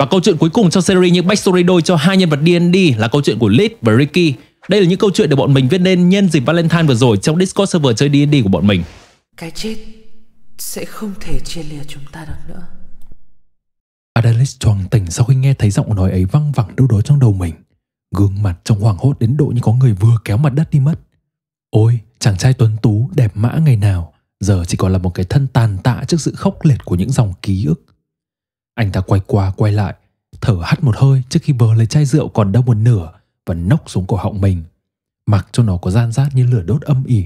Và câu chuyện cuối cùng trong series những backstory đôi cho hai nhân vật D&D là câu chuyện của Lit và Ricky. Đây là những câu chuyện được bọn mình viết nên nhân dịp Valentine vừa rồi trong Discord server chơi D&D của bọn mình. Cái chết sẽ không thể chia lìa chúng ta được nữa. Adelaide choàng tỉnh sau khi nghe thấy giọng nói ấy văng vẳng đâu đó trong đầu mình. Gương mặt trong hoàng hốt đến độ như có người vừa kéo mặt đất đi mất. Ôi, chàng trai tuấn tú đẹp mã ngày nào, giờ chỉ còn là một cái thân tàn tạ trước sự khốc liệt của những dòng ký ức anh ta quay qua quay lại, thở hắt một hơi trước khi bờ lấy chai rượu còn đâu một nửa và nốc xuống cổ họng mình. Mặc cho nó có gian rát như lửa đốt âm ỉ.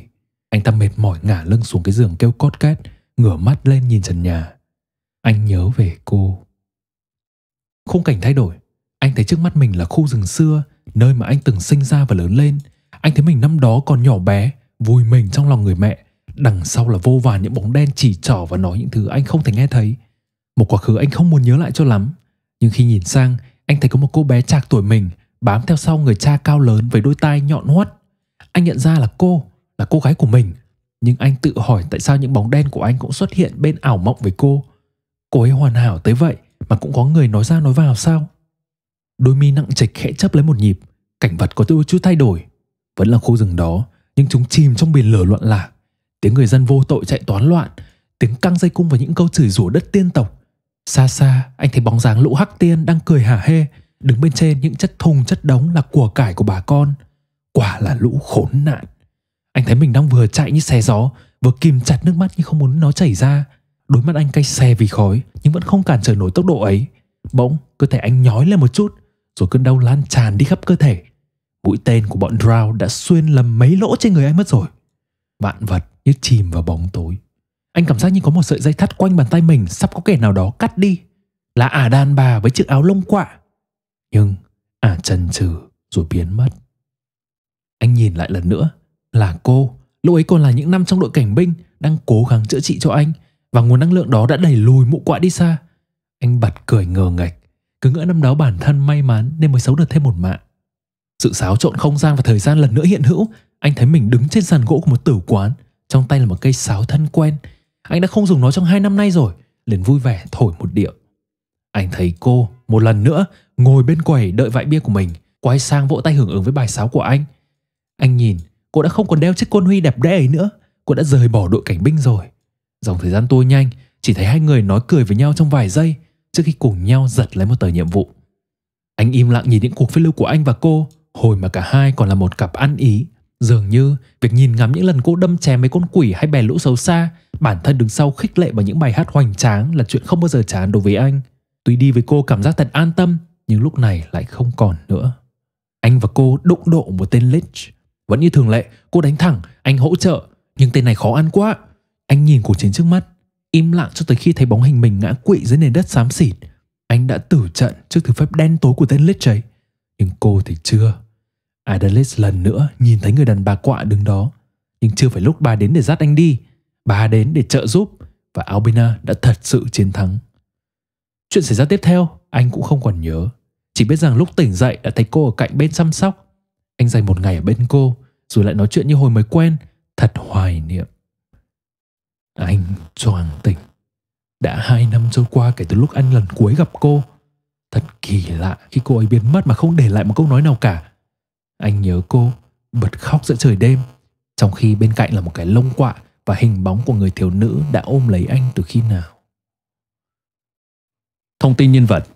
Anh ta mệt mỏi ngả lưng xuống cái giường kêu cót két, ngửa mắt lên nhìn trần nhà. Anh nhớ về cô. Khung cảnh thay đổi, anh thấy trước mắt mình là khu rừng xưa, nơi mà anh từng sinh ra và lớn lên. Anh thấy mình năm đó còn nhỏ bé, vui mình trong lòng người mẹ. Đằng sau là vô vàn những bóng đen chỉ trỏ và nói những thứ anh không thể nghe thấy một quá khứ anh không muốn nhớ lại cho lắm, nhưng khi nhìn sang, anh thấy có một cô bé trạc tuổi mình bám theo sau người cha cao lớn với đôi tai nhọn hoắt. Anh nhận ra là cô, là cô gái của mình, nhưng anh tự hỏi tại sao những bóng đen của anh cũng xuất hiện bên ảo mộng với cô. Cô ấy hoàn hảo tới vậy mà cũng có người nói ra nói vào sao? Đôi mi nặng trịch khẽ chấp lấy một nhịp, cảnh vật có đôi chút thay đổi. Vẫn là khu rừng đó, nhưng chúng chìm trong biển lửa loạn lạc. Tiếng người dân vô tội chạy toán loạn, tiếng căng dây cung và những câu chửi rủa đất tiên tộc Xa xa, anh thấy bóng dáng lũ hắc tiên đang cười hả hê, đứng bên trên những chất thùng chất đống là của cải của bà con. Quả là lũ khốn nạn. Anh thấy mình đang vừa chạy như xe gió, vừa kìm chặt nước mắt nhưng không muốn nó chảy ra. Đôi mắt anh cay xe vì khói nhưng vẫn không cản trở nổi tốc độ ấy. Bỗng, cơ thể anh nhói lên một chút, rồi cơn đau lan tràn đi khắp cơ thể. Mũi tên của bọn Drow đã xuyên lầm mấy lỗ trên người anh mất rồi. Vạn vật như chìm vào bóng tối. Anh cảm giác như có một sợi dây thắt quanh bàn tay mình sắp có kẻ nào đó cắt đi. Là ả à đàn bà với chiếc áo lông quạ. Nhưng ả à chần chừ rồi biến mất. Anh nhìn lại lần nữa là cô. Lúc ấy còn là những năm trong đội cảnh binh đang cố gắng chữa trị cho anh và nguồn năng lượng đó đã đẩy lùi mụ quạ đi xa. Anh bật cười ngờ ngạch, cứ ngỡ năm đó bản thân may mắn nên mới sống được thêm một mạng. Sự xáo trộn không gian và thời gian lần nữa hiện hữu, anh thấy mình đứng trên sàn gỗ của một tử quán, trong tay là một cây sáo thân quen, anh đã không dùng nó trong hai năm nay rồi, liền vui vẻ thổi một điệu. Anh thấy cô, một lần nữa, ngồi bên quầy đợi vại bia của mình, quay sang vỗ tay hưởng ứng với bài sáo của anh. Anh nhìn, cô đã không còn đeo chiếc côn huy đẹp đẽ ấy nữa, cô đã rời bỏ đội cảnh binh rồi. Dòng thời gian tôi nhanh, chỉ thấy hai người nói cười với nhau trong vài giây trước khi cùng nhau giật lấy một tờ nhiệm vụ. Anh im lặng nhìn những cuộc phiêu lưu của anh và cô, hồi mà cả hai còn là một cặp ăn ý. Dường như việc nhìn ngắm những lần cô đâm chém mấy con quỷ hay bè lũ xấu xa Bản thân đứng sau khích lệ bằng những bài hát hoành tráng là chuyện không bao giờ chán đối với anh. Tuy đi với cô cảm giác thật an tâm, nhưng lúc này lại không còn nữa. Anh và cô đụng độ một tên Lich. Vẫn như thường lệ, cô đánh thẳng, anh hỗ trợ, nhưng tên này khó ăn quá. Anh nhìn cuộc chiến trước mắt, im lặng cho tới khi thấy bóng hình mình ngã quỵ dưới nền đất xám xịt. Anh đã tử trận trước thứ phép đen tối của tên Lich ấy. Nhưng cô thì chưa. Adalis lần nữa nhìn thấy người đàn bà quạ đứng đó, nhưng chưa phải lúc bà đến để dắt anh đi bà đến để trợ giúp và Albina đã thật sự chiến thắng. Chuyện xảy ra tiếp theo, anh cũng không còn nhớ. Chỉ biết rằng lúc tỉnh dậy đã thấy cô ở cạnh bên chăm sóc. Anh dành một ngày ở bên cô, rồi lại nói chuyện như hồi mới quen, thật hoài niệm. Anh choàng tỉnh. Đã hai năm trôi qua kể từ lúc anh lần cuối gặp cô. Thật kỳ lạ khi cô ấy biến mất mà không để lại một câu nói nào cả. Anh nhớ cô, bật khóc giữa trời đêm, trong khi bên cạnh là một cái lông quạ và hình bóng của người thiếu nữ đã ôm lấy anh từ khi nào. Thông tin nhân vật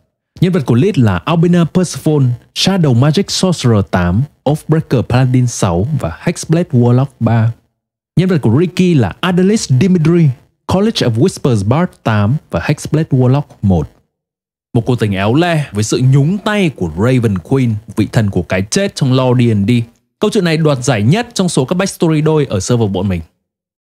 Nhân vật của Lid là Albina Persephone, Shadow Magic Sorcerer 8, Offbreaker Paladin 6 và Hexblade Warlock 3. Nhân vật của Ricky là Adelis Dimitri, College of Whispers Bard 8 và Hexblade Warlock 1. Một cô tình éo le với sự nhúng tay của Raven Queen, vị thần của cái chết trong lore D&D. Câu chuyện này đoạt giải nhất trong số các backstory đôi ở server bọn mình.